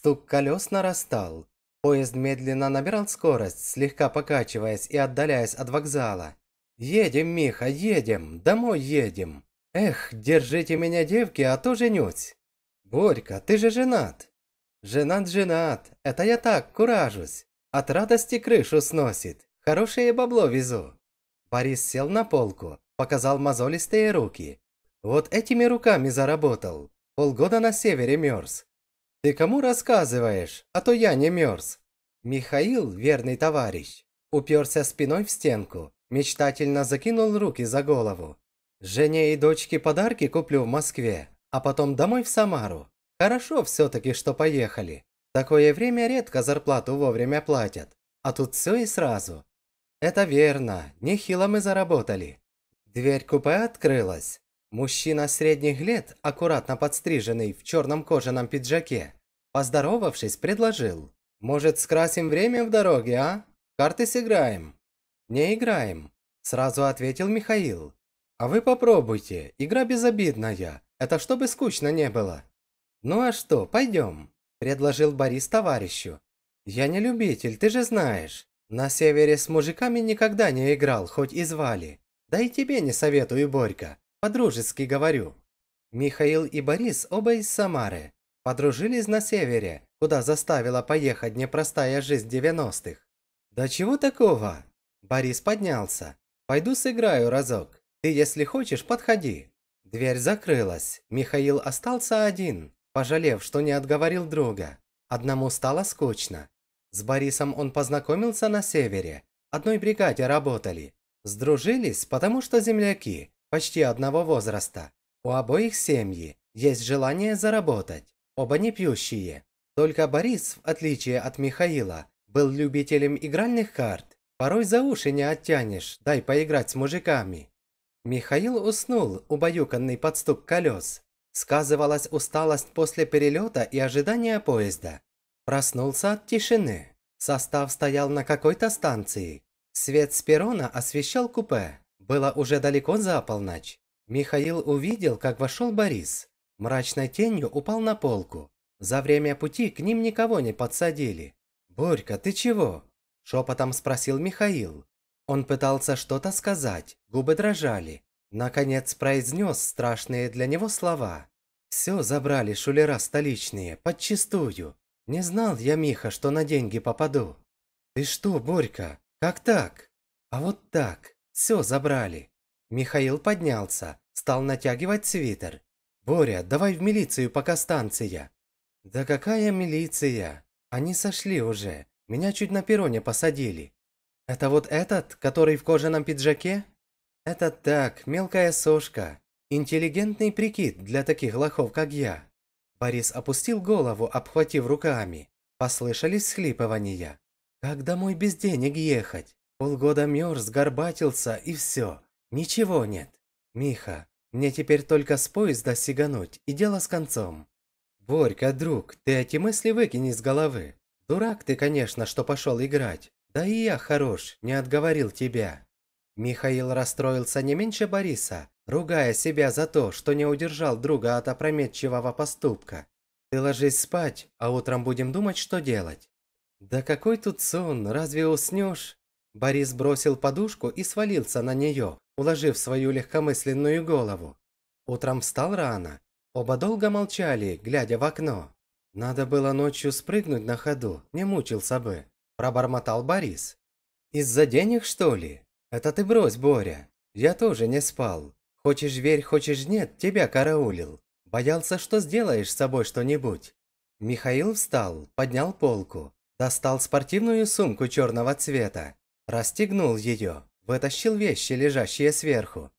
Стук колес нарастал. Поезд медленно набирал скорость, слегка покачиваясь и отдаляясь от вокзала. «Едем, Миха, едем! Домой едем! Эх, держите меня, девки, а то женюсь!» «Борька, ты же женат!» «Женат, женат! Это я так, куражусь! От радости крышу сносит! Хорошее бабло везу!» Борис сел на полку, показал мозолистые руки. «Вот этими руками заработал! Полгода на севере мерз, «Ты кому рассказываешь? А то я не мерз!» Михаил, верный товарищ, уперся спиной в стенку, мечтательно закинул руки за голову. «Жене и дочке подарки куплю в Москве, а потом домой в Самару. Хорошо все-таки, что поехали. такое время редко зарплату вовремя платят, а тут все и сразу». «Это верно, нехило мы заработали». Дверь купе открылась, Мужчина средних лет, аккуратно подстриженный в черном кожаном пиджаке, поздоровавшись, предложил. «Может, скрасим время в дороге, а? Карты сыграем?» «Не играем», – сразу ответил Михаил. «А вы попробуйте, игра безобидная, это чтобы скучно не было». «Ну а что, пойдем», – предложил Борис товарищу. «Я не любитель, ты же знаешь. На севере с мужиками никогда не играл, хоть и звали. Да и тебе не советую, Борька. По-дружески говорю. Михаил и Борис оба из Самары. Подружились на севере, куда заставила поехать непростая жизнь девяностых. Да чего такого? Борис поднялся. Пойду сыграю разок. Ты, если хочешь, подходи. Дверь закрылась. Михаил остался один, пожалев, что не отговорил друга. Одному стало скучно. С Борисом он познакомился на севере. Одной бригаде работали. Сдружились, потому что земляки почти одного возраста. У обоих семьи есть желание заработать, оба не пьющие. Только Борис, в отличие от Михаила, был любителем игральных карт. Порой за уши не оттянешь, дай поиграть с мужиками. Михаил уснул, убаюканный под стук колес. Сказывалась усталость после перелета и ожидания поезда. Проснулся от тишины. Состав стоял на какой-то станции. Свет с перона освещал купе. Было уже далеко за полночь. Михаил увидел, как вошел Борис. Мрачной тенью упал на полку. За время пути к ним никого не подсадили. «Борька, ты чего?» – шепотом спросил Михаил. Он пытался что-то сказать, губы дрожали. Наконец произнес страшные для него слова. «Все забрали шулера столичные, подчистую. Не знал я, Миха, что на деньги попаду». «Ты что, Борька, как так?» «А вот так. Все забрали. Михаил поднялся, стал натягивать свитер. «Боря, давай в милицию, пока станция». «Да какая милиция? Они сошли уже. Меня чуть на перроне посадили». «Это вот этот, который в кожаном пиджаке?» «Это так, мелкая сошка. Интеллигентный прикид для таких лохов, как я». Борис опустил голову, обхватив руками. Послышались схлипывания. «Как домой без денег ехать? Полгода мёрз, горбатился и всё, Ничего нет. Миха, мне теперь только с поезда сигануть и дело с концом. Борька, друг, ты эти мысли выкини с головы. Дурак ты, конечно, что пошёл играть. Да и я хорош, не отговорил тебя. Михаил расстроился не меньше Бориса, ругая себя за то, что не удержал друга от опрометчивого поступка. Ты ложись спать, а утром будем думать, что делать. Да какой тут сон, разве уснёшь? Борис бросил подушку и свалился на нее, уложив свою легкомысленную голову. Утром встал рано. Оба долго молчали, глядя в окно. «Надо было ночью спрыгнуть на ходу, не мучился бы», – пробормотал Борис. «Из-за денег, что ли? Это ты брось, Боря. Я тоже не спал. Хочешь верь, хочешь нет, тебя караулил. Боялся, что сделаешь с собой что-нибудь». Михаил встал, поднял полку, достал спортивную сумку черного цвета Расстегнул ее, вытащил вещи, лежащие сверху.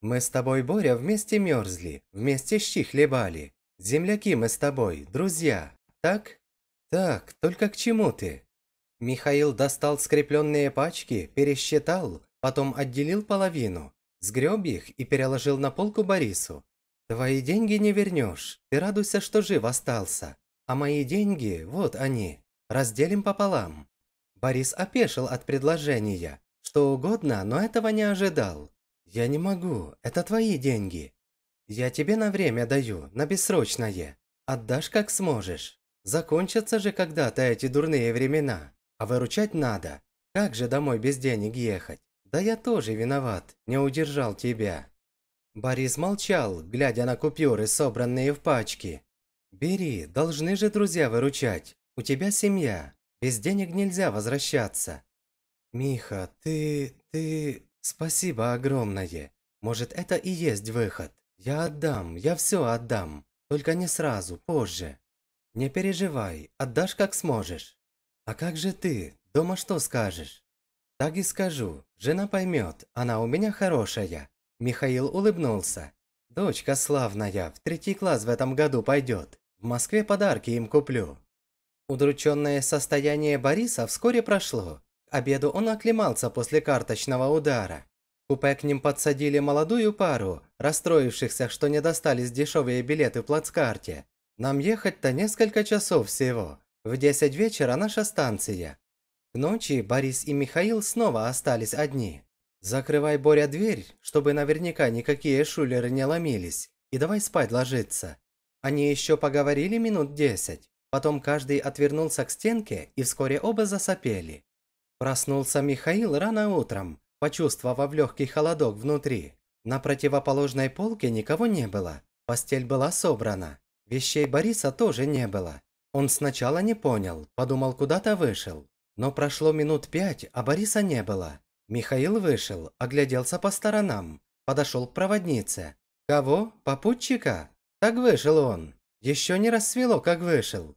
Мы с тобой, Боря, вместе мерзли, вместе щи хлебали. Земляки мы с тобой, друзья, так? Так, только к чему ты? Михаил достал скрепленные пачки, пересчитал, потом отделил половину, сгреб их и переложил на полку Борису. Твои деньги не вернешь, ты радуйся, что жив остался. А мои деньги, вот они, разделим пополам. Борис опешил от предложения. Что угодно, но этого не ожидал. «Я не могу, это твои деньги. Я тебе на время даю, на бессрочное. Отдашь как сможешь. Закончатся же когда-то эти дурные времена. А выручать надо. Как же домой без денег ехать? Да я тоже виноват, не удержал тебя». Борис молчал, глядя на купюры, собранные в пачки. «Бери, должны же друзья выручать. У тебя семья, без денег нельзя возвращаться. Миха, ты... ты... Спасибо огромное. Может, это и есть выход. Я отдам, я все отдам. Только не сразу, позже. Не переживай, отдашь как сможешь. А как же ты? Дома что скажешь? Так и скажу. Жена поймет, она у меня хорошая. Михаил улыбнулся. Дочка славная, в третий класс в этом году пойдет. В Москве подарки им куплю. Удрученное состояние Бориса вскоре прошло. К обеду он оклемался после карточного удара. Купе к ним подсадили молодую пару, расстроившихся, что не достались дешевые билеты в плацкарте. Нам ехать-то несколько часов всего. В 10 вечера наша станция. К ночи Борис и Михаил снова остались одни. «Закрывай, Боря, дверь, чтобы наверняка никакие шулеры не ломились, и давай спать ложиться». Они еще поговорили минут десять, Потом каждый отвернулся к стенке, и вскоре оба засопели. Проснулся Михаил рано утром, почувствовав легкий холодок внутри. На противоположной полке никого не было, постель была собрана. Вещей Бориса тоже не было. Он сначала не понял, подумал, куда-то вышел. Но прошло минут пять, а Бориса не было. Михаил вышел, огляделся по сторонам, подошел к проводнице. «Кого? Попутчика?» Так вышел он. Еще не рассвело, как вышел.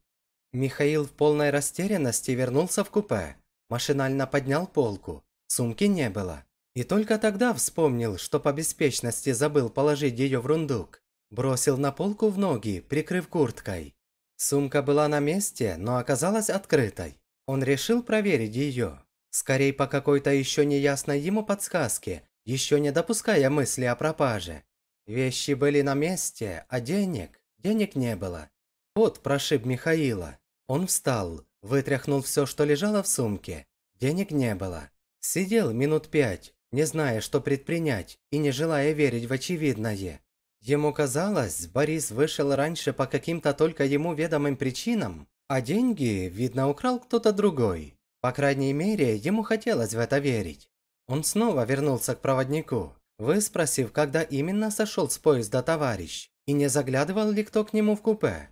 Михаил в полной растерянности вернулся в купе. Машинально поднял полку. Сумки не было. И только тогда вспомнил, что по беспечности забыл положить ее в рундук. Бросил на полку в ноги, прикрыв курткой. Сумка была на месте, но оказалась открытой. Он решил проверить ее. Скорей по какой-то еще неясной ему подсказке, еще не допуская мысли о пропаже. Вещи были на месте, а денег... денег не было. Вот прошиб Михаила. Он встал, вытряхнул все, что лежало в сумке. Денег не было. Сидел минут пять, не зная, что предпринять и не желая верить в очевидное. Ему казалось, Борис вышел раньше по каким-то только ему ведомым причинам, а деньги, видно, украл кто-то другой. По крайней мере, ему хотелось в это верить. Он снова вернулся к проводнику, выспросив, когда именно сошел с поезда товарищ, и не заглядывал ли кто к нему в купе.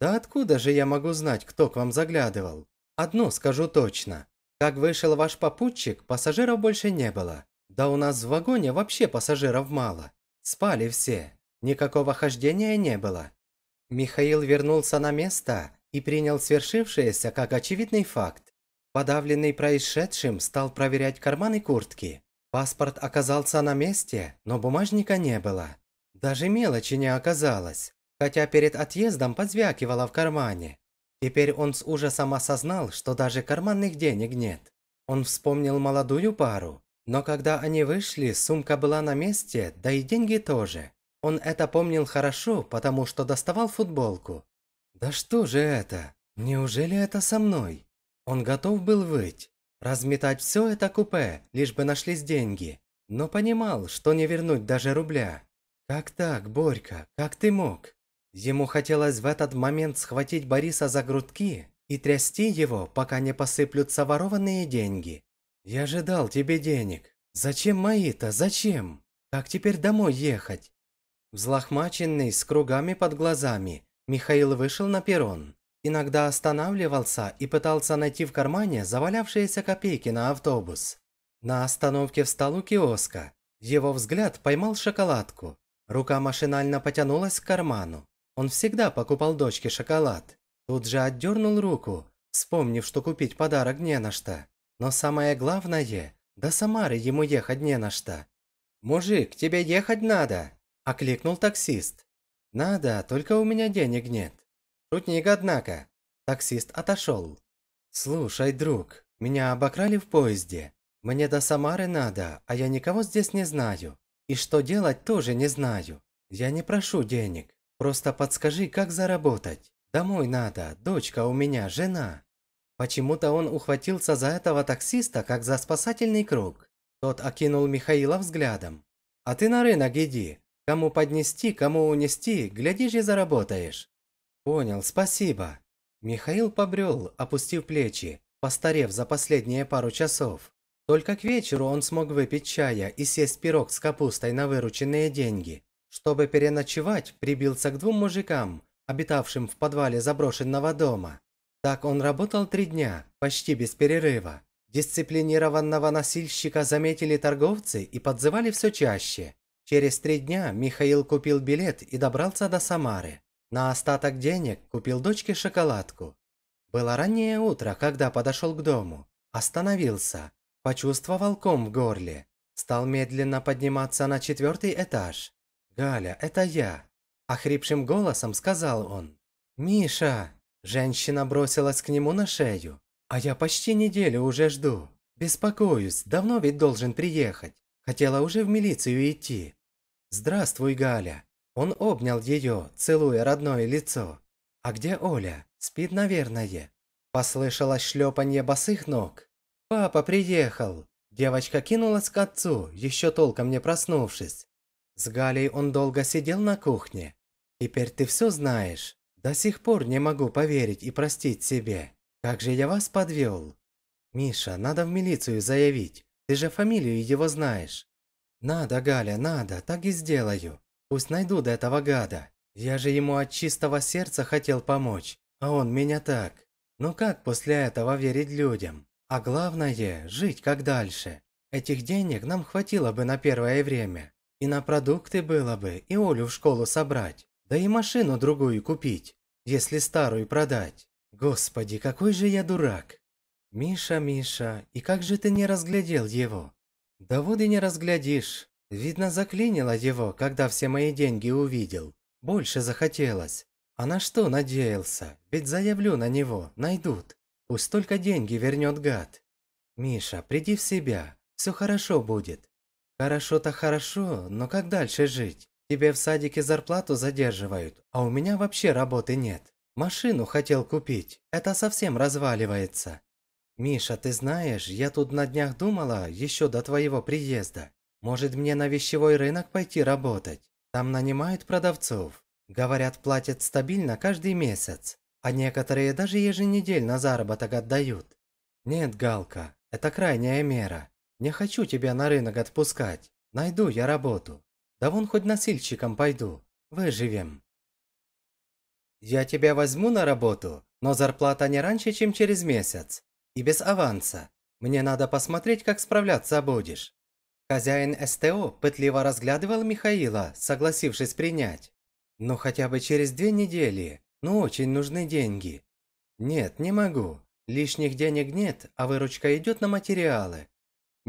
Да откуда же я могу знать, кто к вам заглядывал? Одно скажу точно. Как вышел ваш попутчик, пассажиров больше не было. Да у нас в вагоне вообще пассажиров мало. Спали все. Никакого хождения не было. Михаил вернулся на место и принял свершившееся как очевидный факт. Подавленный происшедшим стал проверять карманы куртки. Паспорт оказался на месте, но бумажника не было. Даже мелочи не оказалось хотя перед отъездом позвякивало в кармане. Теперь он с ужасом осознал, что даже карманных денег нет. Он вспомнил молодую пару, но когда они вышли, сумка была на месте, да и деньги тоже. Он это помнил хорошо, потому что доставал футболку. «Да что же это? Неужели это со мной?» Он готов был выть, разметать все это купе, лишь бы нашлись деньги, но понимал, что не вернуть даже рубля. «Как так, Борька, как ты мог?» Ему хотелось в этот момент схватить Бориса за грудки и трясти его, пока не посыплются ворованные деньги. «Я же дал тебе денег. Зачем мои-то? Зачем? Как теперь домой ехать?» Взлохмаченный, с кругами под глазами, Михаил вышел на перрон. Иногда останавливался и пытался найти в кармане завалявшиеся копейки на автобус. На остановке встал столу киоска его взгляд поймал шоколадку. Рука машинально потянулась к карману. Он всегда покупал дочке шоколад. Тут же отдернул руку, вспомнив, что купить подарок не на что. Но самое главное, до Самары ему ехать не на что. «Мужик, тебе ехать надо!» – окликнул таксист. «Надо, только у меня денег нет». «Шутник, однако». Таксист отошел. «Слушай, друг, меня обокрали в поезде. Мне до Самары надо, а я никого здесь не знаю. И что делать, тоже не знаю. Я не прошу денег. Просто подскажи, как заработать. Домой надо, дочка у меня, жена». Почему-то он ухватился за этого таксиста, как за спасательный круг. Тот окинул Михаила взглядом. «А ты на рынок иди. Кому поднести, кому унести, глядишь и заработаешь». «Понял, спасибо». Михаил побрел, опустив плечи, постарев за последние пару часов. Только к вечеру он смог выпить чая и сесть пирог с капустой на вырученные деньги чтобы переночевать, прибился к двум мужикам, обитавшим в подвале заброшенного дома. Так он работал три дня, почти без перерыва. Дисциплинированного носильщика заметили торговцы и подзывали все чаще. Через три дня Михаил купил билет и добрался до Самары. На остаток денег купил дочке шоколадку. Было раннее утро, когда подошел к дому. Остановился. Почувствовал ком в горле. Стал медленно подниматься на четвертый этаж. «Галя, это я!» – охрипшим голосом сказал он. «Миша!» Женщина бросилась к нему на шею. «А я почти неделю уже жду. Беспокоюсь, давно ведь должен приехать. Хотела уже в милицию идти». «Здравствуй, Галя». Он обнял ее, целуя родное лицо. «А где Оля? Спит, наверное». Послышалось шлепанье босых ног. «Папа приехал!» Девочка кинулась к отцу, еще толком не проснувшись. С Галей он долго сидел на кухне. Теперь ты все знаешь. До сих пор не могу поверить и простить себе. Как же я вас подвел? Миша, надо в милицию заявить. Ты же фамилию его знаешь. Надо, Галя, надо, так и сделаю. Пусть найдут этого гада. Я же ему от чистого сердца хотел помочь, а он меня так. Ну как после этого верить людям? А главное, жить как дальше. Этих денег нам хватило бы на первое время. И на продукты было бы, и Олю в школу собрать, да и машину другую купить, если старую продать. Господи, какой же я дурак. Миша, Миша, и как же ты не разглядел его? Да вот и не разглядишь. Видно, заклинило его, когда все мои деньги увидел. Больше захотелось. А на что надеялся? Ведь заявлю на него, найдут. Пусть только деньги вернет гад. Миша, приди в себя, все хорошо будет. Хорошо-то хорошо, но как дальше жить? Тебе в садике зарплату задерживают, а у меня вообще работы нет. Машину хотел купить, это совсем разваливается. Миша, ты знаешь, я тут на днях думала, еще до твоего приезда. Может мне на вещевой рынок пойти работать? Там нанимают продавцов. Говорят, платят стабильно каждый месяц, а некоторые даже еженедельно заработок отдают. Нет, Галка, это крайняя мера. Не хочу тебя на рынок отпускать. Найду я работу. Да вон хоть носильщиком пойду. Выживем. Я тебя возьму на работу, но зарплата не раньше, чем через месяц. И без аванса. Мне надо посмотреть, как справляться будешь. Хозяин СТО пытливо разглядывал Михаила, согласившись принять. «Ну хотя бы через две недели, но ну, очень нужны деньги». «Нет, не могу. Лишних денег нет, а выручка идет на материалы.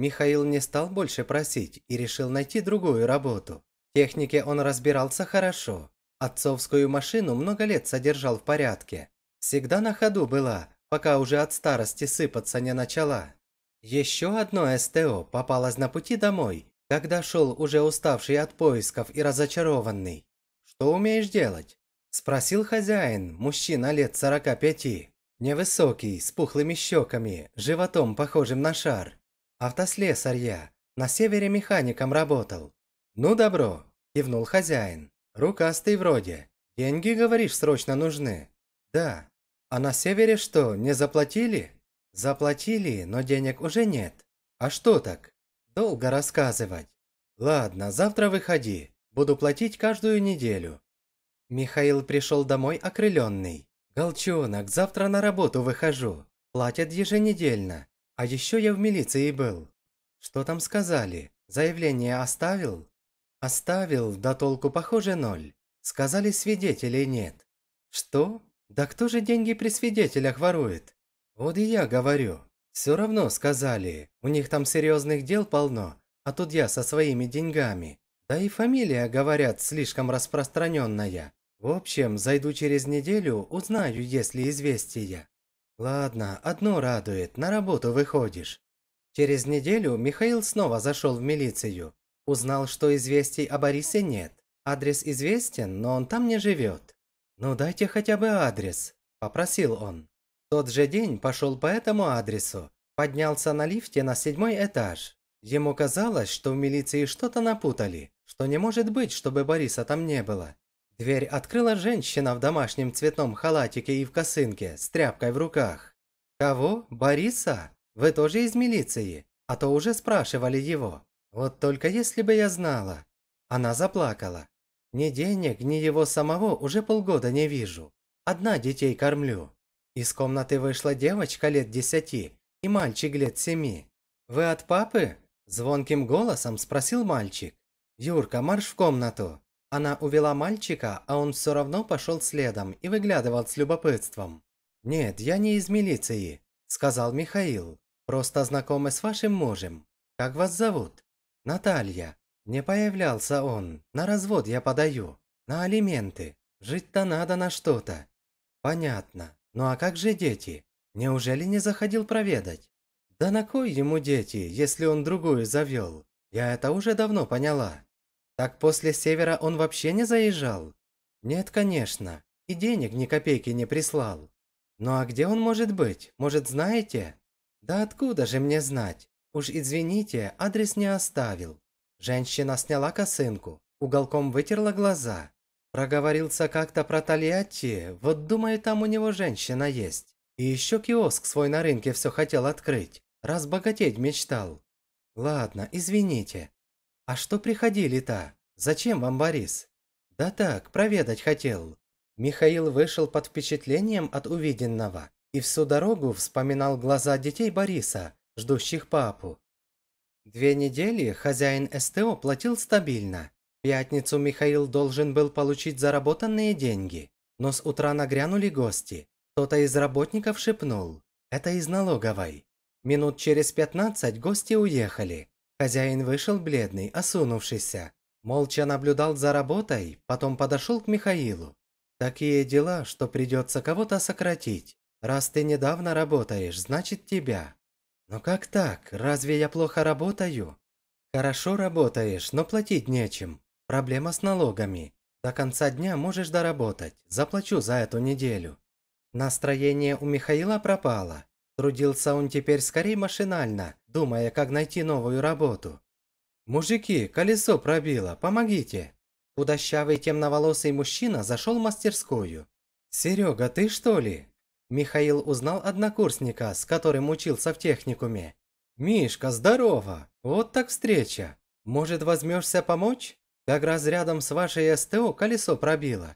Михаил не стал больше просить и решил найти другую работу. В технике он разбирался хорошо. Отцовскую машину много лет содержал в порядке. Всегда на ходу была, пока уже от старости сыпаться не начала. Еще одно СТО попалось на пути домой, когда шел уже уставший от поисков и разочарованный. «Что умеешь делать?» – спросил хозяин, мужчина лет 45. Невысокий, с пухлыми щеками, животом похожим на шар – Автослесарь я. На севере механиком работал. Ну добро, кивнул хозяин. Рукастый вроде. Деньги, говоришь, срочно нужны. Да. А на севере что, не заплатили? Заплатили, но денег уже нет. А что так? Долго рассказывать. Ладно, завтра выходи. Буду платить каждую неделю. Михаил пришел домой окрыленный. «Голчонок, завтра на работу выхожу. Платят еженедельно. А еще я в милиции был. Что там сказали? Заявление оставил? Оставил, да толку похоже ноль. Сказали, свидетелей нет. Что? Да кто же деньги при свидетелях ворует? Вот и я говорю. Все равно сказали, у них там серьезных дел полно, а тут я со своими деньгами. Да и фамилия, говорят, слишком распространенная. В общем, зайду через неделю, узнаю, есть ли известия. Ладно, одно радует, на работу выходишь. Через неделю Михаил снова зашел в милицию. Узнал, что известий о Борисе нет. Адрес известен, но он там не живет. «Ну дайте хотя бы адрес», – попросил он. В тот же день пошел по этому адресу, поднялся на лифте на седьмой этаж. Ему казалось, что в милиции что-то напутали, что не может быть, чтобы Бориса там не было. Дверь открыла женщина в домашнем цветном халатике и в косынке, с тряпкой в руках. «Кого? Бориса? Вы тоже из милиции? А то уже спрашивали его. Вот только если бы я знала». Она заплакала. «Ни денег, ни его самого уже полгода не вижу. Одна детей кормлю». Из комнаты вышла девочка лет десяти и мальчик лет семи. «Вы от папы?» – звонким голосом спросил мальчик. «Юрка, марш в комнату!» Она увела мальчика, а он все равно пошел следом и выглядывал с любопытством. «Нет, я не из милиции», – сказал Михаил. «Просто знакомы с вашим мужем. Как вас зовут?» «Наталья». «Не появлялся он. На развод я подаю. На алименты. Жить-то надо на что-то». «Понятно. Ну а как же дети? Неужели не заходил проведать?» «Да на кой ему дети, если он другую завел? Я это уже давно поняла». Так после севера он вообще не заезжал? Нет, конечно. И денег ни копейки не прислал. Ну а где он может быть? Может, знаете? Да откуда же мне знать? Уж извините, адрес не оставил. Женщина сняла косынку, уголком вытерла глаза. Проговорился как-то про Тольятти, вот думаю, там у него женщина есть. И еще киоск свой на рынке все хотел открыть, Раз богатеть мечтал. Ладно, извините, «А что приходили-то? Зачем вам Борис?» «Да так, проведать хотел». Михаил вышел под впечатлением от увиденного и всю дорогу вспоминал глаза детей Бориса, ждущих папу. Две недели хозяин СТО платил стабильно. В пятницу Михаил должен был получить заработанные деньги, но с утра нагрянули гости. Кто-то из работников шепнул. Это из налоговой. Минут через пятнадцать гости уехали, Хозяин вышел бледный, осунувшийся. Молча наблюдал за работой, потом подошел к Михаилу. «Такие дела, что придется кого-то сократить. Раз ты недавно работаешь, значит тебя». «Но как так? Разве я плохо работаю?» «Хорошо работаешь, но платить нечем. Проблема с налогами. До конца дня можешь доработать. Заплачу за эту неделю». Настроение у Михаила пропало. Трудился он теперь скорее машинально, думая, как найти новую работу. «Мужики, колесо пробило, помогите!» Худощавый темноволосый мужчина зашел в мастерскую. «Серега, ты что ли?» Михаил узнал однокурсника, с которым учился в техникуме. «Мишка, здорово! Вот так встреча! Может, возьмешься помочь? Как раз рядом с вашей СТО колесо пробило».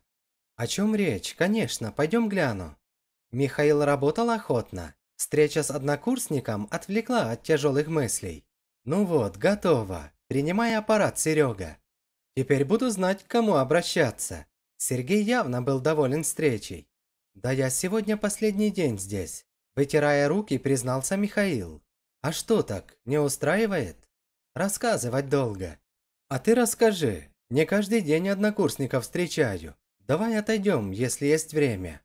«О чем речь? Конечно, пойдем гляну». Михаил работал охотно. Встреча с однокурсником отвлекла от тяжелых мыслей. Ну вот, готово. Принимай аппарат, Серега. Теперь буду знать, к кому обращаться. Сергей явно был доволен встречей. Да я сегодня последний день здесь. Вытирая руки, признался Михаил. А что так, не устраивает? Рассказывать долго. А ты расскажи. Не каждый день однокурсников встречаю. Давай отойдем, если есть время.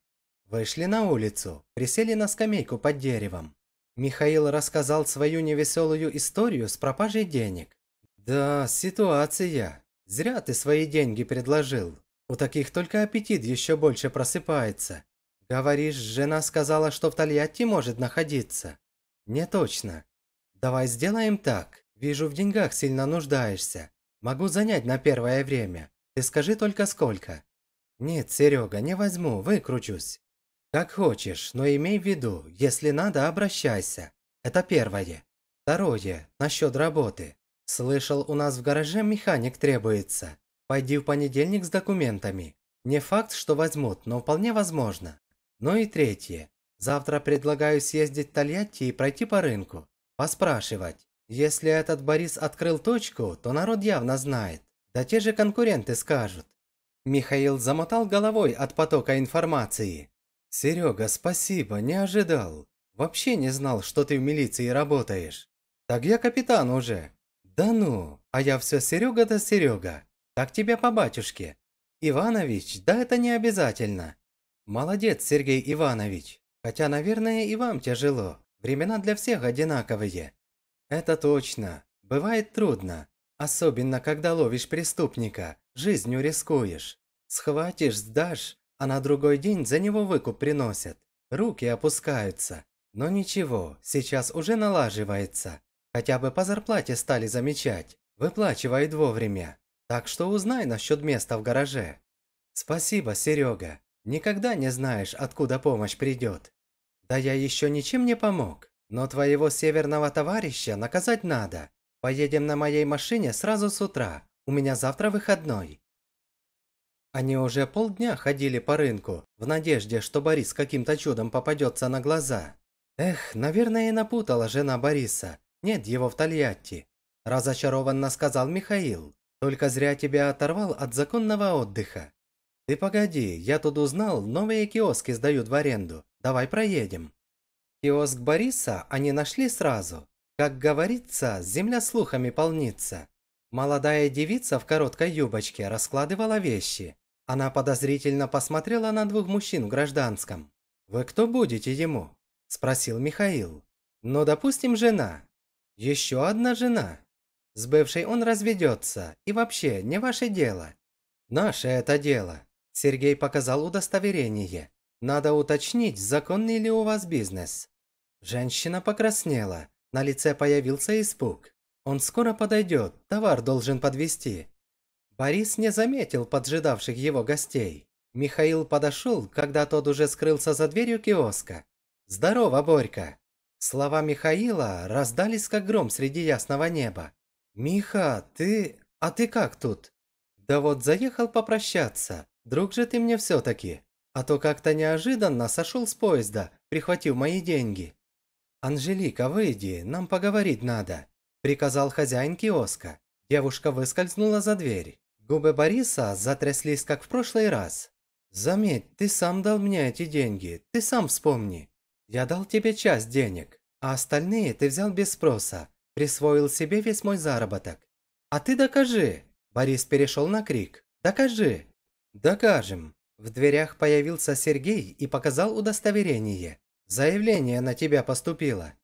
Вышли на улицу, присели на скамейку под деревом. Михаил рассказал свою невеселую историю с пропажей денег. «Да, ситуация. Зря ты свои деньги предложил. У таких только аппетит еще больше просыпается. Говоришь, жена сказала, что в Тольятти может находиться». «Не точно. Давай сделаем так. Вижу, в деньгах сильно нуждаешься. Могу занять на первое время. Ты скажи только сколько». «Нет, Серега, не возьму, выкручусь. Как хочешь, но имей в виду, если надо, обращайся. Это первое. Второе, насчет работы. Слышал, у нас в гараже механик требуется. Пойди в понедельник с документами. Не факт, что возьмут, но вполне возможно. Ну и третье. Завтра предлагаю съездить в Тольятти и пройти по рынку. Поспрашивать. Если этот Борис открыл точку, то народ явно знает. Да те же конкуренты скажут. Михаил замотал головой от потока информации. «Серега, спасибо, не ожидал. Вообще не знал, что ты в милиции работаешь. Так я капитан уже». «Да ну, а я все Серега да Серега. Так тебя по батюшке». «Иванович, да это не обязательно». «Молодец, Сергей Иванович. Хотя, наверное, и вам тяжело. Времена для всех одинаковые». «Это точно. Бывает трудно. Особенно, когда ловишь преступника. Жизнью рискуешь. Схватишь, сдашь, а на другой день за него выкуп приносят. Руки опускаются. Но ничего, сейчас уже налаживается. Хотя бы по зарплате стали замечать. Выплачивает вовремя. Так что узнай насчет места в гараже. Спасибо, Серега. Никогда не знаешь, откуда помощь придет. Да я еще ничем не помог. Но твоего северного товарища наказать надо. Поедем на моей машине сразу с утра. У меня завтра выходной. Они уже полдня ходили по рынку, в надежде, что Борис каким-то чудом попадется на глаза. Эх, наверное, и напутала жена Бориса. Нет его в Тольятти. Разочарованно сказал Михаил. Только зря тебя оторвал от законного отдыха. Ты погоди, я тут узнал, новые киоски сдают в аренду. Давай проедем. Киоск Бориса они нашли сразу. Как говорится, земля слухами полнится. Молодая девица в короткой юбочке раскладывала вещи. Она подозрительно посмотрела на двух мужчин в гражданском. «Вы кто будете ему?» – спросил Михаил. «Ну, допустим, жена. Еще одна жена. С бывшей он разведется, и вообще не ваше дело. Наше это дело». Сергей показал удостоверение. «Надо уточнить, законный ли у вас бизнес». Женщина покраснела, на лице появился испуг. «Он скоро подойдет, товар должен подвести. Борис не заметил поджидавших его гостей. Михаил подошел, когда тот уже скрылся за дверью киоска. «Здорово, Борька!» Слова Михаила раздались как гром среди ясного неба. «Миха, ты... А ты как тут?» «Да вот заехал попрощаться. Друг же ты мне все-таки. А то как-то неожиданно сошел с поезда, прихватив мои деньги». «Анжелика, выйди, нам поговорить надо», – приказал хозяин киоска. Девушка выскользнула за дверь. Губы Бориса затряслись, как в прошлый раз. «Заметь, ты сам дал мне эти деньги, ты сам вспомни. Я дал тебе часть денег, а остальные ты взял без спроса, присвоил себе весь мой заработок. А ты докажи!» Борис перешел на крик. «Докажи!» «Докажем!» В дверях появился Сергей и показал удостоверение. «Заявление на тебя поступило».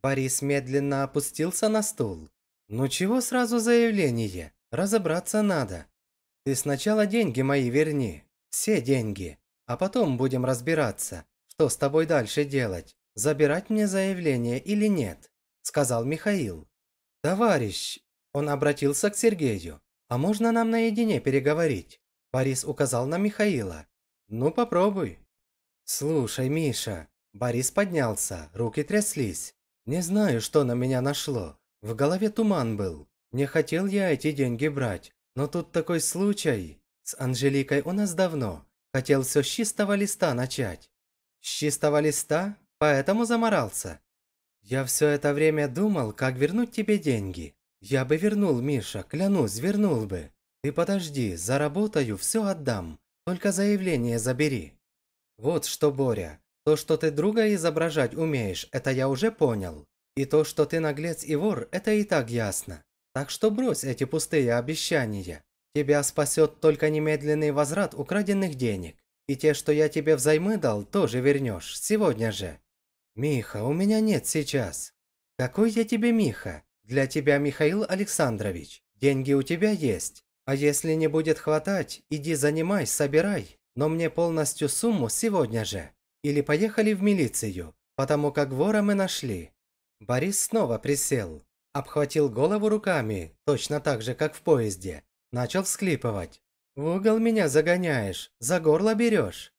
Борис медленно опустился на стул. «Ну чего сразу заявление? Разобраться надо. Ты сначала деньги мои верни, все деньги, а потом будем разбираться, что с тобой дальше делать, забирать мне заявление или нет», – сказал Михаил. «Товарищ!» – он обратился к Сергею. «А можно нам наедине переговорить?» Борис указал на Михаила. «Ну, попробуй». «Слушай, Миша». Борис поднялся, руки тряслись. «Не знаю, что на меня нашло. В голове туман был. Не хотел я эти деньги брать. Но тут такой случай. С Анжеликой у нас давно. Хотел все с чистого листа начать. С чистого листа? Поэтому заморался. Я все это время думал, как вернуть тебе деньги. Я бы вернул, Миша, клянусь, вернул бы. Ты подожди, заработаю, все отдам. Только заявление забери. Вот что, Боря, то, что ты друга изображать умеешь, это я уже понял. И то, что ты наглец и вор, это и так ясно. Так что брось эти пустые обещания. Тебя спасет только немедленный возврат украденных денег. И те, что я тебе взаймы дал, тоже вернешь, сегодня же. Миха, у меня нет сейчас. Какой я тебе Миха? Для тебя Михаил Александрович. Деньги у тебя есть. А если не будет хватать, иди занимай, собирай. Но мне полностью сумму сегодня же. Или поехали в милицию, потому как вора мы нашли. Борис снова присел. Обхватил голову руками, точно так же, как в поезде. Начал всклипывать. «В угол меня загоняешь, за горло берешь.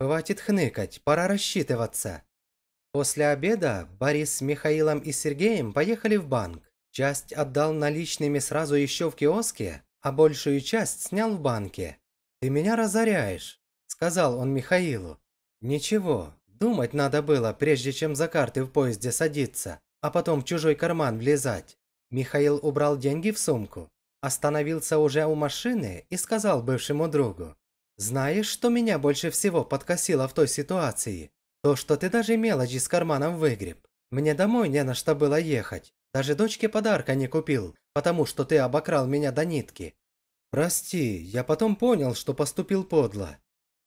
Хватит хныкать, пора рассчитываться». После обеда Борис с Михаилом и Сергеем поехали в банк. Часть отдал наличными сразу еще в киоске, а большую часть снял в банке. «Ты меня разоряешь», – сказал он Михаилу. «Ничего, думать надо было, прежде чем за карты в поезде садиться а потом в чужой карман влезать. Михаил убрал деньги в сумку, остановился уже у машины и сказал бывшему другу. «Знаешь, что меня больше всего подкосило в той ситуации? То, что ты даже мелочи с карманом выгреб. Мне домой не на что было ехать. Даже дочке подарка не купил, потому что ты обокрал меня до нитки. Прости, я потом понял, что поступил подло.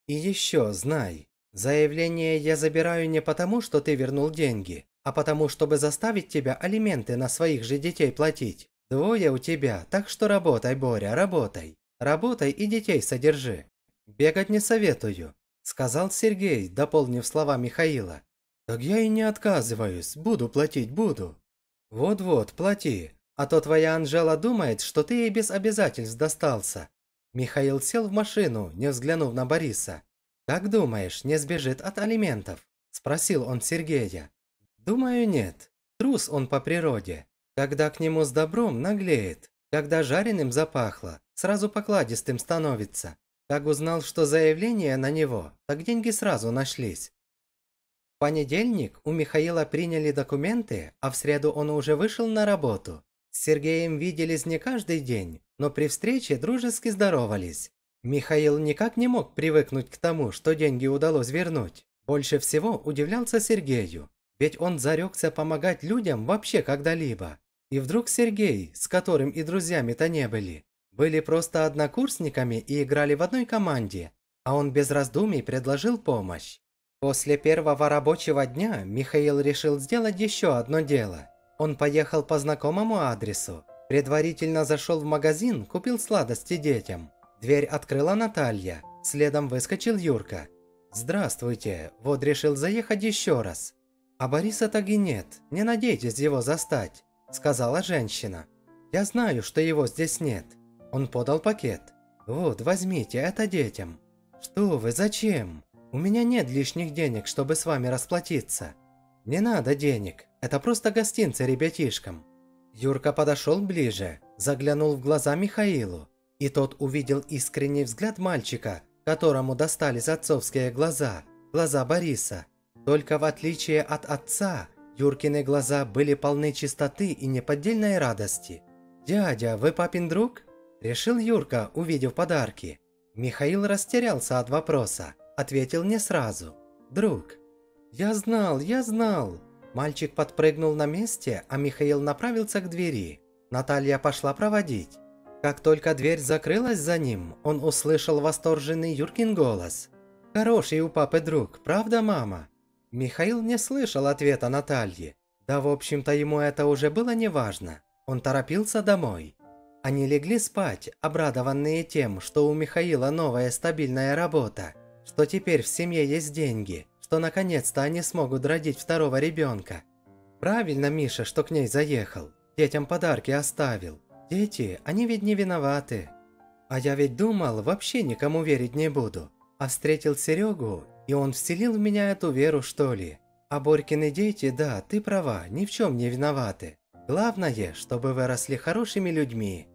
И еще, знай, заявление я забираю не потому, что ты вернул деньги, а потому, чтобы заставить тебя алименты на своих же детей платить. Двое у тебя, так что работай, Боря, работай. Работай и детей содержи. Бегать не советую, сказал Сергей, дополнив слова Михаила. Так я и не отказываюсь, буду платить, буду. Вот-вот, плати, а то твоя Анжела думает, что ты ей без обязательств достался. Михаил сел в машину, не взглянув на Бориса. «Как думаешь, не сбежит от алиментов?» – спросил он Сергея. Думаю, нет. Трус он по природе. Когда к нему с добром наглеет, когда жареным запахло, сразу покладистым становится. Как узнал, что заявление на него, так деньги сразу нашлись. В понедельник у Михаила приняли документы, а в среду он уже вышел на работу. С Сергеем виделись не каждый день, но при встрече дружески здоровались. Михаил никак не мог привыкнуть к тому, что деньги удалось вернуть. Больше всего удивлялся Сергею. Ведь он зарекся помогать людям вообще когда-либо. И вдруг Сергей, с которым и друзьями-то не были, были просто однокурсниками и играли в одной команде, а он без раздумий предложил помощь. После первого рабочего дня Михаил решил сделать еще одно дело. Он поехал по знакомому адресу, предварительно зашел в магазин, купил сладости детям. Дверь открыла Наталья, следом выскочил Юрка. «Здравствуйте, вот решил заехать еще раз. «А Бориса Таги нет, не надейтесь его застать», – сказала женщина. «Я знаю, что его здесь нет». Он подал пакет. «Вот, возьмите это детям». «Что вы, зачем? У меня нет лишних денег, чтобы с вами расплатиться». «Не надо денег, это просто гостинцы ребятишкам». Юрка подошел ближе, заглянул в глаза Михаилу, и тот увидел искренний взгляд мальчика, которому достались отцовские глаза, глаза Бориса – только в отличие от отца, Юркины глаза были полны чистоты и неподдельной радости. «Дядя, вы папин друг?» – решил Юрка, увидев подарки. Михаил растерялся от вопроса, ответил не сразу. «Друг». «Я знал, я знал!» Мальчик подпрыгнул на месте, а Михаил направился к двери. Наталья пошла проводить. Как только дверь закрылась за ним, он услышал восторженный Юркин голос. «Хороший у папы друг, правда, мама?» Михаил не слышал ответа Натальи. Да, в общем-то, ему это уже было неважно. Он торопился домой. Они легли спать, обрадованные тем, что у Михаила новая стабильная работа, что теперь в семье есть деньги, что наконец-то они смогут родить второго ребенка. Правильно Миша, что к ней заехал. Детям подарки оставил. Дети, они ведь не виноваты. А я ведь думал, вообще никому верить не буду. А встретил Серегу и он вселил в меня эту веру, что ли. А Борькины дети, да, ты права, ни в чем не виноваты. Главное, чтобы вы росли хорошими людьми.